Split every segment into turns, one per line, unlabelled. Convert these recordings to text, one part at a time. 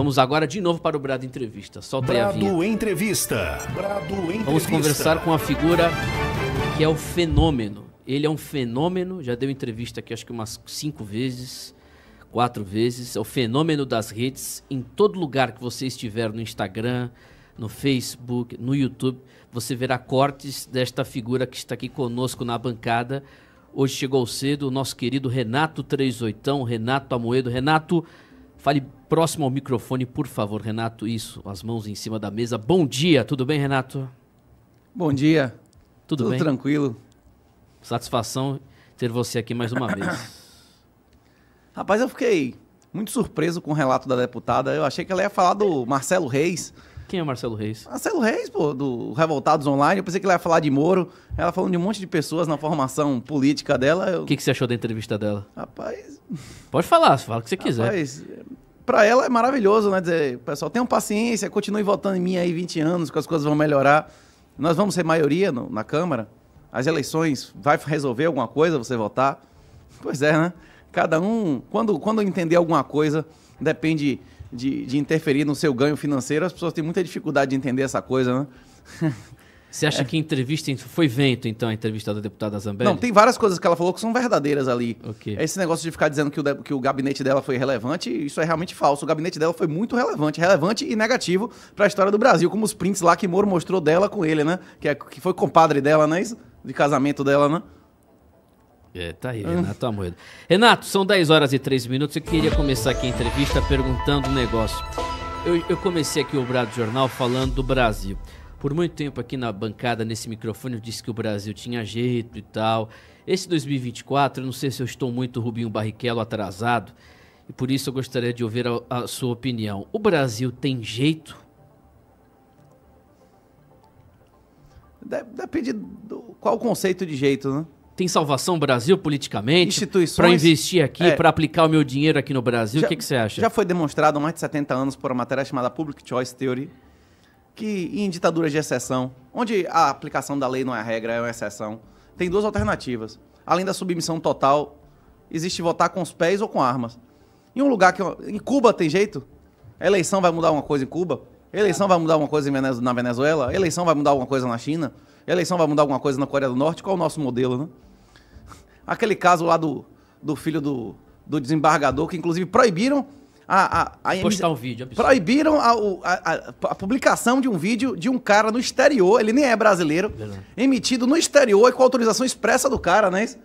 Vamos agora de novo para o Brado Entrevista. Solta Brado aí a vinheta. Entrevista. Brado Entrevista. Vamos conversar com a figura que é o fenômeno. Ele é um fenômeno, já deu entrevista aqui acho que umas cinco vezes, quatro vezes. É o fenômeno das redes. Em todo lugar que você estiver no Instagram, no Facebook, no YouTube, você verá cortes desta figura que está aqui conosco na bancada. Hoje chegou cedo o nosso querido Renato Trezoitão, Renato Amoedo. Renato, fale próximo ao microfone, por favor, Renato. Isso, as mãos em cima da mesa. Bom dia, tudo bem, Renato? Bom dia. Tudo, tudo bem? tranquilo. Satisfação ter você aqui
mais uma vez. Rapaz, eu fiquei muito surpreso com o relato da deputada. Eu achei que ela ia falar do Marcelo Reis. Quem é Marcelo Reis? Marcelo Reis, pô, do Revoltados Online. Eu pensei que ela ia falar de Moro. Ela falando de um monte de pessoas na formação política dela. O eu... que, que você achou da entrevista dela? Rapaz. Pode falar, fala o que você quiser. Rapaz, para ela é maravilhoso, né? Dizer, pessoal, tenham paciência, continue votando em mim aí 20 anos, que as coisas vão melhorar. Nós vamos ser maioria no, na Câmara. As eleições vai resolver alguma coisa você votar? Pois é, né? Cada um, quando, quando entender alguma coisa, depende de, de interferir no seu ganho financeiro, as pessoas têm muita dificuldade de entender essa coisa, né?
Você acha é. que a entrevista foi vento, então, a entrevista da deputada Zambelli? Não,
tem várias coisas que ela falou que são verdadeiras ali. Okay. É esse negócio de ficar dizendo que o, que o gabinete dela foi relevante, isso é realmente falso. O gabinete dela foi muito relevante, relevante e negativo para a história do Brasil, como os prints lá que Moro mostrou dela com ele, né? Que, é, que foi compadre dela, né? Isso? De casamento dela, né? É, tá aí, Renato
Amoedo. Renato, são 10 horas e 3 minutos. Eu queria começar aqui a entrevista perguntando um negócio. Eu, eu comecei aqui o Brado Jornal falando do Brasil. Por muito tempo aqui na bancada, nesse microfone, eu disse que o Brasil tinha jeito e tal. Esse 2024, eu não sei se eu estou muito Rubinho Barrichello atrasado, e por isso eu gostaria de ouvir a, a sua opinião. O Brasil tem jeito? Depende do qual o conceito de jeito, né? Tem salvação Brasil politicamente? Instituições. Para investir aqui, é, para aplicar o meu dinheiro aqui no Brasil, o que, que você acha? Já
foi demonstrado há mais de 70 anos por uma matéria chamada Public Choice Theory, que em ditaduras de exceção, onde a aplicação da lei não é regra, é uma exceção, tem duas alternativas. Além da submissão total, existe votar com os pés ou com armas. Em um lugar que. Em Cuba tem jeito? A eleição vai mudar uma coisa em Cuba? A eleição vai mudar alguma coisa na Venezuela? A eleição vai mudar alguma coisa na China? A eleição vai mudar alguma coisa na Coreia do Norte? Qual é o nosso modelo, né? Aquele caso lá do, do filho do, do desembargador, que inclusive proibiram a, a, a postar um vídeo. Absurdo. Proibiram a, a, a, publicação de um vídeo de um cara no exterior, ele nem é brasileiro, Verdade. emitido no exterior e com autorização expressa do cara, não né? é isso?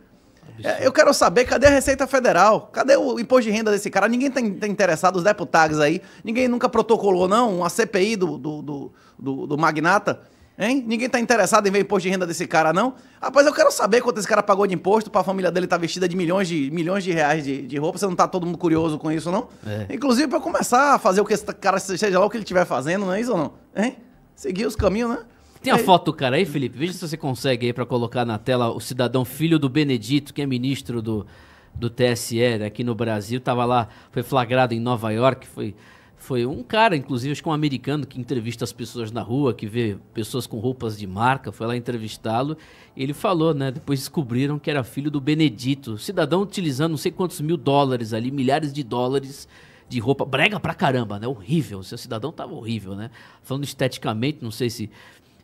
É, eu quero saber, cadê a Receita Federal? Cadê o imposto de renda desse cara? Ninguém tem tá, tá interessado, os deputados aí. Ninguém nunca protocolou, não, uma CPI do, do, do, do, do magnata. Hein? Ninguém tá interessado em ver o imposto de renda desse cara, não? Rapaz, eu quero saber quanto esse cara pagou de imposto pra família dele tá vestida de milhões de, milhões de reais de, de roupa. Você não tá todo mundo curioso com isso, não? É. Inclusive, pra começar a fazer o que esse cara, seja lá o que ele estiver fazendo, não é isso ou não? Hein? Seguir os caminhos, né? Tem a foto do
cara aí, Felipe? Veja se você consegue aí pra colocar na tela o cidadão filho do Benedito, que é ministro do, do TSE né, aqui no Brasil. Tava lá, foi flagrado em Nova York, foi foi um cara, inclusive, acho que é um americano que entrevista as pessoas na rua, que vê pessoas com roupas de marca, foi lá entrevistá-lo. Ele falou, né? Depois descobriram que era filho do Benedito, cidadão utilizando não sei quantos mil dólares ali, milhares de dólares de roupa. Brega pra caramba, né? Horrível. O seu cidadão tava horrível, né? Falando esteticamente, não sei se,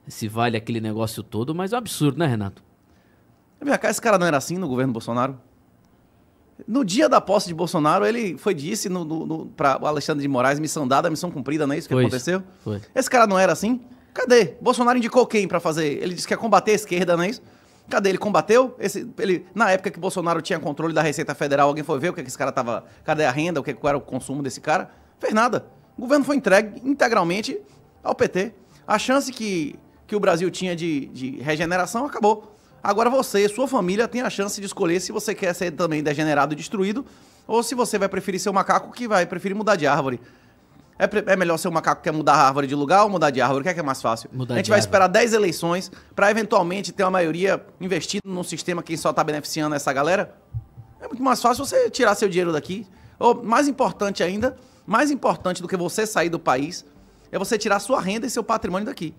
se vale
aquele negócio todo, mas é um absurdo, né, Renato? É, esse cara não era assim no governo Bolsonaro? No dia da posse de Bolsonaro, ele foi disse no, no, no para Alexandre de Moraes, missão dada, missão cumprida, não é isso que foi aconteceu? Foi. Esse cara não era assim? Cadê? Bolsonaro indicou quem para fazer? Ele disse que ia combater a esquerda, não é isso? Cadê? Ele combateu? Esse, ele, na época que Bolsonaro tinha controle da Receita Federal, alguém foi ver o que, é que esse cara tava. Cadê a renda? O que, era o consumo desse cara? Fez nada. O governo foi entregue integralmente ao PT. A chance que, que o Brasil tinha de, de regeneração acabou. Agora você e sua família tem a chance de escolher se você quer ser também degenerado e destruído ou se você vai preferir ser um macaco que vai preferir mudar de árvore. É, é melhor ser um macaco que quer mudar a árvore de lugar ou mudar de árvore? O que é, que é mais fácil? Mudar a gente vai árvore. esperar 10 eleições para eventualmente ter uma maioria investida num sistema que só está beneficiando essa galera? É muito mais fácil você tirar seu dinheiro daqui. Ou, mais importante ainda, mais importante do que você sair do país é você tirar sua renda e seu patrimônio daqui.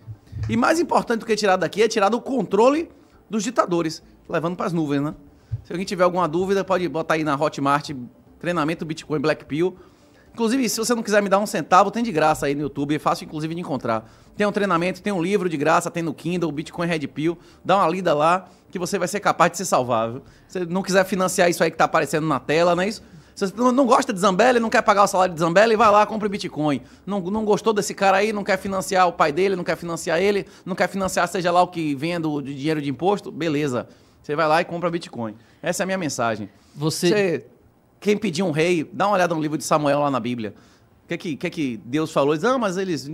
E mais importante do que tirar daqui é tirar do controle dos ditadores, levando para as nuvens, né? Se alguém tiver alguma dúvida, pode botar aí na Hotmart, treinamento Bitcoin Black Pill. Inclusive, se você não quiser me dar um centavo, tem de graça aí no YouTube, é fácil inclusive de encontrar. Tem um treinamento, tem um livro de graça, tem no Kindle, Bitcoin Red Pill. Dá uma lida lá que você vai ser capaz de se salvar, viu? Se não quiser financiar isso aí que tá aparecendo na tela, não é isso? Se você não gosta de Zambelli, não quer pagar o salário de Zambelli, vai lá, compra Bitcoin. Não, não gostou desse cara aí, não quer financiar o pai dele, não quer financiar ele, não quer financiar seja lá o que venha de dinheiro de imposto, beleza. Você vai lá e compra Bitcoin. Essa é a minha mensagem. Você... você quem pediu um rei, dá uma olhada no livro de Samuel lá na Bíblia. O que, é que, que, é que Deus falou? Diz, ah, mas eles.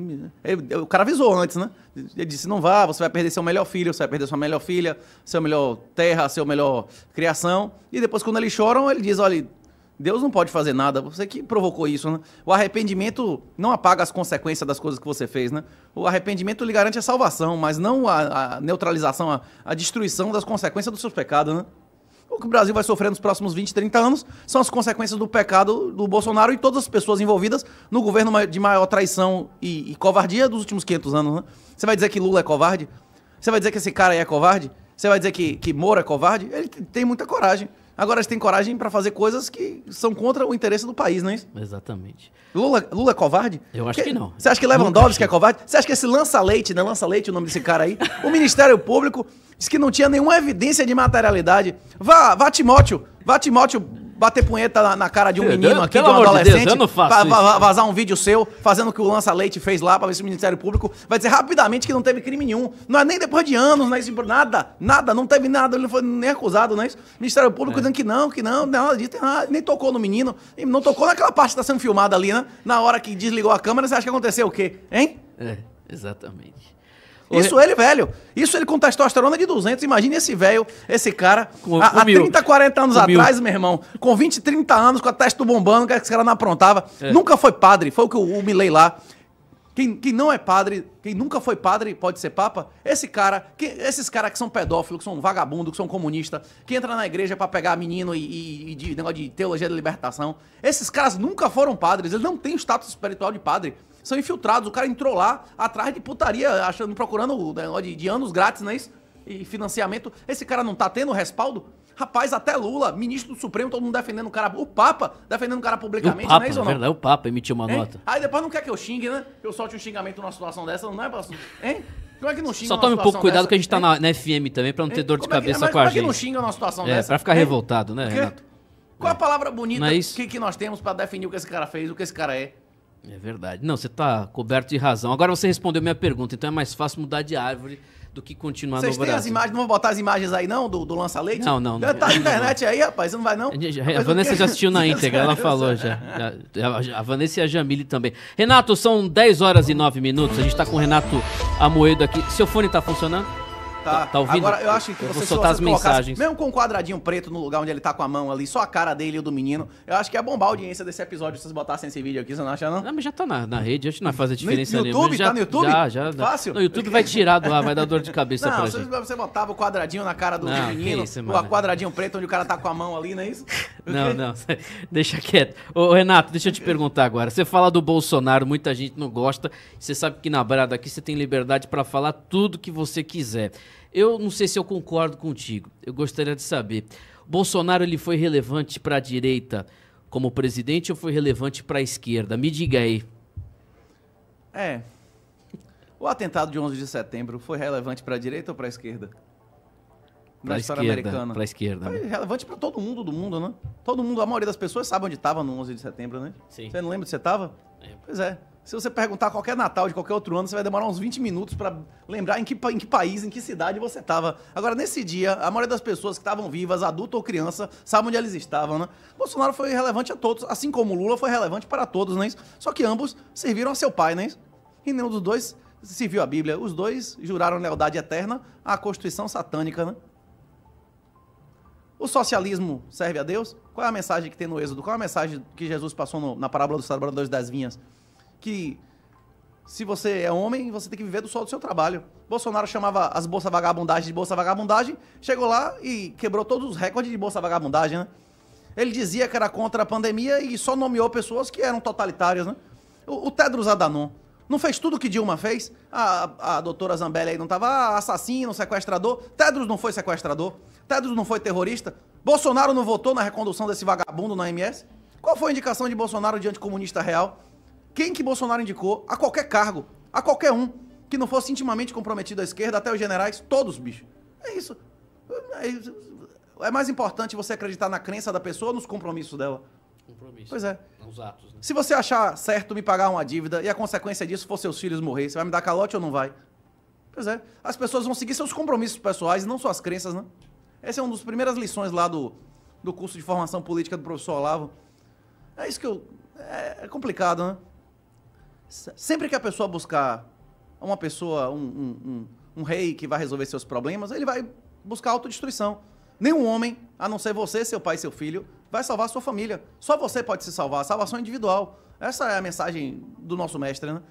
O cara avisou antes, né? Ele disse: não vá, você vai perder seu melhor filho, você vai perder sua melhor filha, seu melhor terra, seu melhor criação. E depois, quando eles choram, ele diz: olha, Deus não pode fazer nada, você que provocou isso, né? O arrependimento não apaga as consequências das coisas que você fez, né? O arrependimento lhe garante a salvação, mas não a, a neutralização, a, a, destruição das consequências dos seus pecados, né? O que o Brasil vai sofrer nos próximos 20, 30 anos são as consequências do pecado do Bolsonaro e todas as pessoas envolvidas no governo de maior traição e, e covardia dos últimos 500 anos, né? Você vai dizer que Lula é covarde? Você vai dizer que esse cara aí é covarde? Você vai dizer que, que Moro é covarde? Ele tem muita coragem. Agora eles têm coragem para fazer coisas que são contra o interesse do país, não é isso?
Exatamente.
Lula, Lula é covarde? Eu acho que, que não. Você acha que Lewandowski é covarde? Você acha que esse lança-leite, né? Lança-leite é o nome desse cara aí. o Ministério Público disse que não tinha nenhuma evidência de materialidade. Vá, vá Timóteo. Vá Timóteo bater punheta na, na cara de um menino aqui, de um adolescente, Deus, pra, pra, vazar um vídeo seu, fazendo o que o Lança Leite fez lá para ver se o Ministério Público vai dizer rapidamente que não teve crime nenhum. Não é nem depois de anos, não é isso, nada, nada, não teve nada, ele não foi nem acusado, não é isso? Ministério Público é. dizendo que não, que não, nada disso, nem tocou no menino, não tocou naquela parte que tá sendo filmada ali, né? Na hora que desligou a câmera, você acha que aconteceu o quê? Hein?
É, exatamente.
Isso ele velho. Isso ele com testosterona de 200. Imagina esse velho, esse cara, com, há 30, 40 anos atrás, meu irmão, com 20, 30 anos, com a testa bombando, que esse cara não aprontava. É. Nunca foi padre, foi o que eu humilei lá. Quem, quem não é padre, quem nunca foi padre pode ser papa. Esse cara, que, esses caras que são pedófilos, que são vagabundos, que são comunistas, que entra na igreja para pegar menino e, e, e, de negócio de teologia da libertação. Esses caras nunca foram padres, eles não têm o status espiritual de padre são infiltrados. O cara entrou lá atrás de putaria, achando, procurando né, de, de anos grátis, não é isso? E financiamento. Esse cara não tá tendo respaldo? Rapaz, até Lula, ministro do Supremo, todo mundo defendendo o cara. O Papa defendendo o cara publicamente, o Papa, não é isso não? Verdade, é
o Papa emitiu uma hein? nota.
Aí depois não quer que eu xingue, né? Que eu solte um xingamento numa situação dessa, não é, pastor? Hein? Como é que não xinga Só tome um pouco cuidado dessa? que a gente tá na, na, FM
também, pra não hein? ter dor de é que, cabeça com a gente. Como é que não xinga numa situação é, dessa? Pra ficar hein? revoltado, né, Renato?
Qual é. a palavra bonita é que, que nós temos pra definir o que esse cara fez, o que esse cara é? É
verdade. Não, você está coberto de razão. Agora você respondeu minha pergunta, então é mais fácil mudar de árvore do que continuar Vocês no Brasil. Vocês têm as
imagens, não vão botar as imagens aí não, do, do lança-leite? Não, não. Já tá na internet aí, rapaz, não vai não? A, a Vanessa já assistiu na íntegra, ela falou
já. A, a, Vanessa e a Jamile também. Renato, são 10 horas e 9 minutos, a gente está com o Renato Amoedo aqui. Seu fone está funcionando?
Tá. tá. tá ouvindo? Agora, eu acho que eu você, vou soltar as mensagens. Mesmo com um quadradinho preto no lugar onde ele tá com a mão ali, só a cara dele e o do menino, eu acho que ia bombar a audiência desse episódio se vocês botassem esse vídeo aqui, você não acha, não? Não, mas já tá
na, na rede, acho que não faz a diferença no, YouTube, tá já, tá no YouTube? Já, já. Fácil? No YouTube vai tirar do ar, vai dar dor de cabeça não, pra gente.
Não, você botava o quadradinho na cara do não, menino, isso, o quadradinho preto onde o cara tá com a mão ali, não é isso? Não,
não, deixa quieto. Ô, Renato, deixa eu te perguntar agora. Você fala do Bolsonaro, muita gente não gosta. Você sabe que na Brada aqui você tem liberdade para falar tudo que você quiser. Eu não sei se eu concordo contigo. Eu gostaria de saber. Bolsonaro ele foi relevante para a direita como presidente ou foi relevante para a esquerda? Me diga aí.
É. O atentado de 11 de setembro foi relevante para a direita ou para a esquerda? Pra a história esquerda, americana. Para a esquerda. Foi né? relevante para todo mundo do mundo, né? Todo mundo, a maioria das pessoas sabe onde estava no 11 de setembro, né? Sim. Você não lembra onde você estava? É. Pois é. Se você perguntar qualquer Natal de qualquer outro ano, você vai demorar uns 20 minutos para lembrar em que, em que país, em que cidade você estava. Agora, nesse dia, a maioria das pessoas que estavam vivas, adulto ou criança, sabe onde eles estavam, né? Bolsonaro foi relevante a todos, assim como Lula foi relevante para todos, né? Só que ambos serviram a seu pai, né? E nenhum dos dois serviu a Bíblia. Os dois juraram lealdade eterna à Constituição satânica, né? O socialismo serve a Deus? Qual é a mensagem que tem no Êxodo? Qual é a mensagem que Jesus passou no, na parábola dos trabalhadores das vinhas? que se você é homem, você tem que viver do sol do seu trabalho. Bolsonaro chamava as bolsa vagabundagem de bolsa vagabundagem, chegou lá e quebrou todos os recordes de bolsa vagabundagem, né? Ele dizia que era contra a pandemia e só nomeou pessoas que eram totalitárias, né? O, o Tedros Adhanom não fez tudo o que Dilma fez? A, a doutora Zambelli aí não estava assassino, sequestrador. Tedros não foi sequestrador. Tedros não foi terrorista. Bolsonaro não votou na recondução desse vagabundo na MS. Qual foi a indicação de Bolsonaro diante comunista real? quem que Bolsonaro indicou a qualquer cargo, a qualquer um, que não fosse intimamente comprometido à esquerda, até os generais, todos, bicho. É, é isso. É, mais importante você acreditar na crença da pessoa ou nos compromissos dela. Compromisso. Pois é. Nos atos, né? Se você achar certo me pagar uma dívida e a consequência disso for seus filhos morrer, você vai me dar calote ou não vai? Pois é. As pessoas vão seguir seus compromissos pessoais não suas crenças, né? Essa é uma das primeiras lições lá do, do curso de formação política do professor Olavo. É isso que eu. é, é complicado, né? Sempre que a pessoa buscar uma pessoa, um, um, um, um rei que vai resolver seus problemas, ele vai buscar autodestruição. Nenhum homem, a não ser você, seu pai e seu filho, vai salvar sua família. Só você pode se salvar. A salvação é individual. Essa é a mensagem do nosso mestre, né?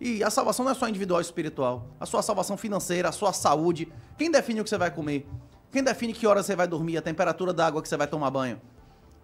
E a salvação não é só individual e espiritual. A sua salvação financeira, a sua saúde. Quem define o que você vai comer? Quem define que horas você vai dormir, a temperatura da água que você vai tomar banho?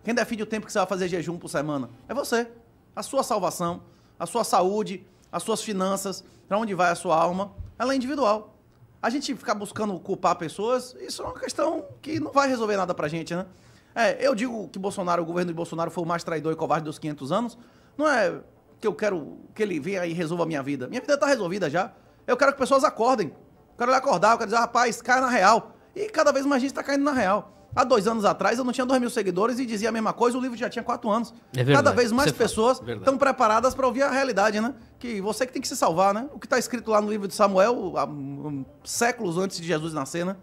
Quem define o tempo que você vai fazer jejum por semana? É você. A sua salvação a sua saúde, as suas finanças, para onde vai a sua alma, ela é individual. A gente ficar buscando culpar pessoas, isso é uma questão que não vai resolver nada pra gente, né? É, eu digo que Bolsonaro, o governo de Bolsonaro foi o mais traidor e covarde dos 500 anos, não é que eu quero que ele venha e resolva a minha vida. Minha vida tá resolvida já. Eu quero que pessoas acordem. Eu quero acordar, eu quero dizer, ah, rapaz, cai na real. E cada vez mais gente tá caindo na real. Há dois anos atrás eu não tinha dois mil seguidores e dizia a mesma coisa, o livro já tinha quatro anos. É verdade, Cada vez mais é pessoas é estão preparadas para ouvir a realidade, né? Que você que tem que se salvar, né? O que está escrito lá no livro de Samuel, há, hum, séculos antes de Jesus nascer, né?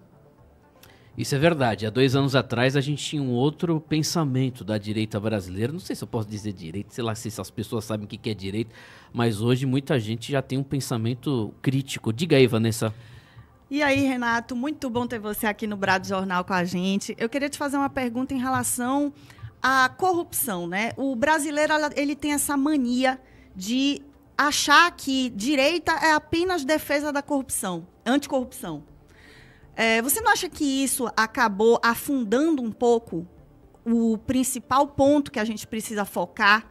Isso é verdade. Há dois anos atrás a gente tinha um outro pensamento da direita brasileira. Não sei se eu posso dizer direito, sei lá se as pessoas sabem o que é direito, mas hoje muita gente já tem um pensamento crítico. Diga aí, Vanessa.
E aí, Renato, muito bom ter você aqui no Brado Jornal com a gente. Eu queria te fazer uma pergunta em relação à corrupção, né? O brasileiro ele tem essa mania de
achar que direita é apenas defesa da corrupção, anticorrupção.
É, você não acha que isso acabou afundando um pouco o principal ponto que a gente precisa focar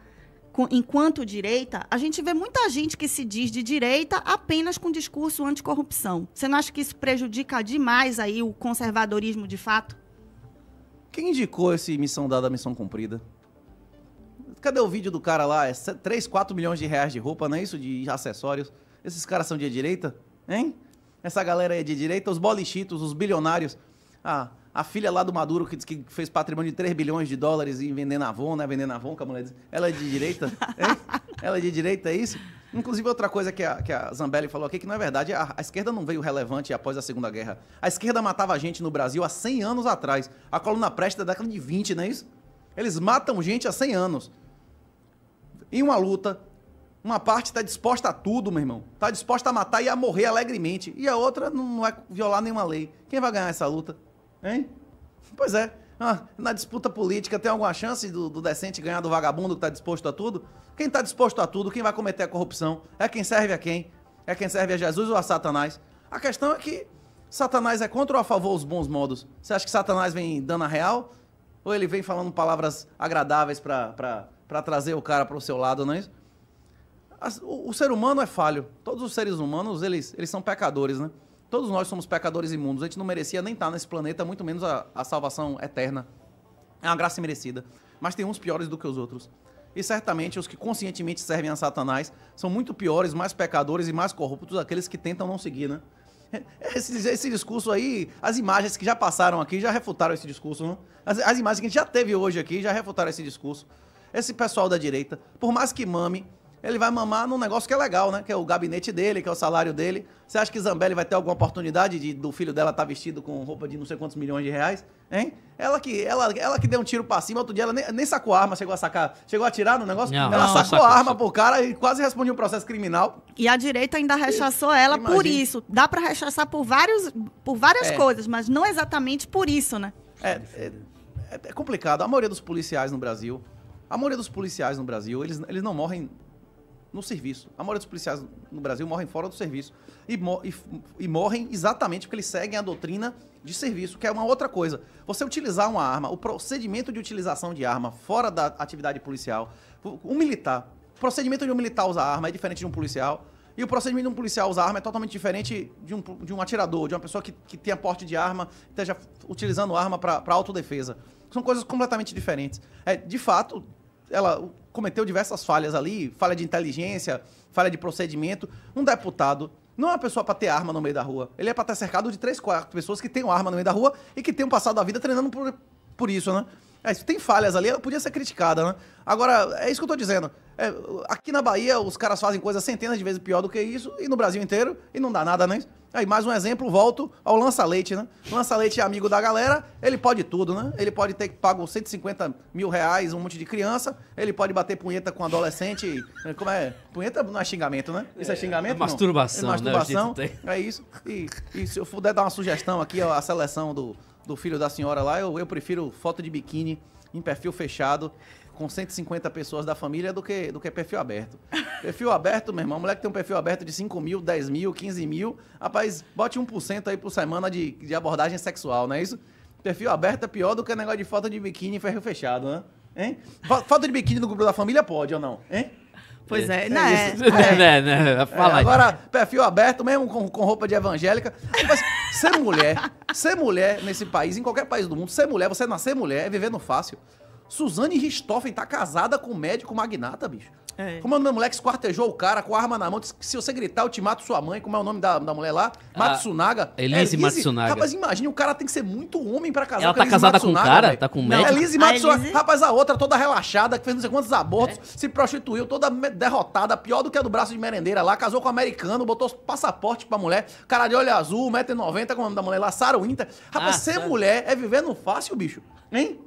enquanto direita, a gente vê muita gente que se diz de direita apenas com discurso anticorrupção. Você não acha que isso
prejudica demais aí o conservadorismo de fato?
Quem indicou esse missão dada, missão cumprida? Cadê o vídeo do cara lá? É 3, 4 milhões de reais de roupa, não é isso? De acessórios. Esses caras são de direita? Hein? Essa galera aí é de direita? Os bolichitos, os bilionários. Ah, a filha lá do Maduro, que, que fez patrimônio de 3 bilhões de dólares em vendendo Avon, né? Vendendo Avon, que a mulher diz. Ela é de direita? Hein? Ela é de direita, é isso? Inclusive, outra coisa que a, que a Zambelli falou aqui, que não é verdade, a, a, esquerda não veio relevante após a Segunda Guerra. A esquerda matava gente no Brasil há 100 anos atrás. A coluna preste é da década de 20, não é isso? Eles matam gente há 100 anos. Em uma luta, uma parte está disposta a tudo, meu irmão. Está disposta a matar e a morrer alegremente. E a outra não vai violar nenhuma lei. Quem vai ganhar essa luta? Hein? Pois é. Ah, na disputa política tem alguma chance do, do decente ganhar do vagabundo que está disposto a tudo? Quem está disposto a tudo, quem vai cometer a corrupção, é quem serve a quem? É quem serve a Jesus ou a Satanás? A questão é que Satanás é contra ou a favor os bons modos? Você acha que Satanás vem dando a real? Ou ele vem falando palavras agradáveis para trazer o cara para o seu lado, não é isso? O, o ser humano é falho. Todos os seres humanos, eles, eles são pecadores, né? Todos nós somos pecadores imundos. A gente não merecia nem estar nesse planeta, muito menos a, a salvação eterna. É uma graça merecida. Mas tem uns piores do que os outros. E certamente os que conscientemente servem a Satanás são muito piores, mais pecadores e mais corruptos aqueles que tentam não seguir, né? Esse, esse, discurso aí, as imagens que já passaram aqui já refutaram esse discurso, não? Né? As, as imagens que a gente já teve hoje aqui já refutaram esse discurso. Esse pessoal da direita, por mais que mame, ele vai mamar num negócio que é legal, né? Que é o gabinete dele, que é o salário dele. Você acha que Zambelli vai ter alguma oportunidade de, do filho dela estar tá vestido com roupa de não sei quantos milhões de reais? Hein? Ela que, ela, ela que deu um tiro pra cima, outro dia ela nem, nem sacou a arma, chegou a sacar. Chegou a atirar no negócio? Não, ela não, sacou, sacou, a arma pro cara e quase respondeu um processo criminal. E a direita ainda rechaçou ela Imagina. por isso. Dá para rechaçar por, vários, por várias é. coisas, mas não exatamente por isso, né? É, é, é complicado. A maioria dos policiais no Brasil. A maioria dos policiais no Brasil, eles, eles não morrem no serviço. A maioria dos policiais no Brasil morrem fora do serviço. E, e, e, morrem exatamente porque eles seguem a doutrina de serviço, que é uma outra coisa. Você utilizar uma arma, o procedimento de utilização de arma fora da atividade policial, um militar, o procedimento de um militar usar arma é diferente de um policial. E o procedimento de um policial usar arma é totalmente diferente de um, de um atirador, de uma pessoa que, que tenha porte de arma, esteja utilizando arma para autodefesa. São coisas completamente diferentes. É, de fato, ela, cometeu diversas falhas ali, falha de inteligência, falha de procedimento. Um deputado não é uma pessoa para ter arma no meio da rua. Ele é para estar cercado de três, quatro pessoas que têm arma no meio da rua e que um passado a vida treinando por, por isso, né? É, se tem falhas ali, ela podia ser criticada, né? Agora, é isso que eu tô dizendo. É, aqui na Bahia, os caras fazem coisas centenas de vezes pior do que isso, e no Brasil inteiro, e não dá nada, né? Aí, mais um exemplo, volto ao Lança Leite, né? Lança Leite é amigo da galera, ele pode tudo, né? Ele pode ter que pagar 150 mil reais, um monte de criança, ele pode bater punheta com adolescente. Eh, como é? Punheta não é xingamento, né? Isso é, é, é xingamento? É masturbação, é né? masturbação, né? É isso. E, e se eu puder dar uma sugestão aqui, a seleção do do filho da senhora lá, eu, eu prefiro foto de biquíni em perfil fechado com 150 pessoas da família do que, do que perfil aberto. perfil aberto, meu irmão, moleque tem um perfil aberto de 5 mil, 10 mil, 15 mil. Rapaz, bote 1% aí por semana de, de abordagem sexual, não é isso? Perfil aberto é pior do que negócio de foto de biquíni em perfil fechado, né? Hein? Foto de biquíni no grupo da família pode ou não? Hein? Pois é, é, é não é, é. Né, né, Fala é, agora, perfil aberto, mesmo com, com roupa de evangélica. Mas ser mulher ser mulher nesse país, em qualquer país do mundo, ser mulher, você nascer mulher, é vivendo fácil. Suzane Ristoffen tá casada com um médico magnata, bicho. É. Como é o nome do moleque? Esquartejou o cara com a arma na mão. Disse que se você gritar, eu te mato sua mãe. Como é o nome da, da mulher lá? Ah, Matsunaga. É Elise é, Matsunaga. Rapaz, imagina, o cara tem que ser muito homem pra casar ela com Ela tá casada Matsunaga, com o cara? Véio. Tá com o médico? Elise Matsunaga. Elise... Rapaz, a outra toda relaxada, que fez não sei quantos abortos, é. se prostituiu, toda derrotada, pior do que a do braço de merendeira lá. Casou com um americano, botou passaporte pra mulher. Cara de olho azul, 1,90m, como é o nome da mulher lá? Sarah Winter. Rapaz, ah, ser mulher é viver no fácil, bicho. Hein?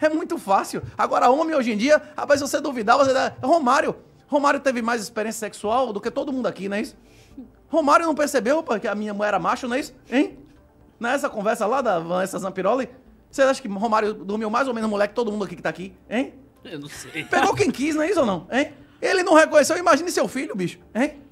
É muito fácil. Agora, homem hoje em dia, rapaz, se você duvidar, você Romário. Romário teve mais experiência sexual do que todo mundo aqui, não é isso? Romário não percebeu que a minha mãe era macho, não é isso? Hein? Nessa conversa lá da Vanessa Zampiroli, você acha que Romário dormiu mais ou menos moleque todo mundo aqui que tá aqui? Hein?
Eu não sei. Pegou quem
quis, não é isso ou não? Hein? Ele não reconheceu, imagine seu filho, bicho. Hein?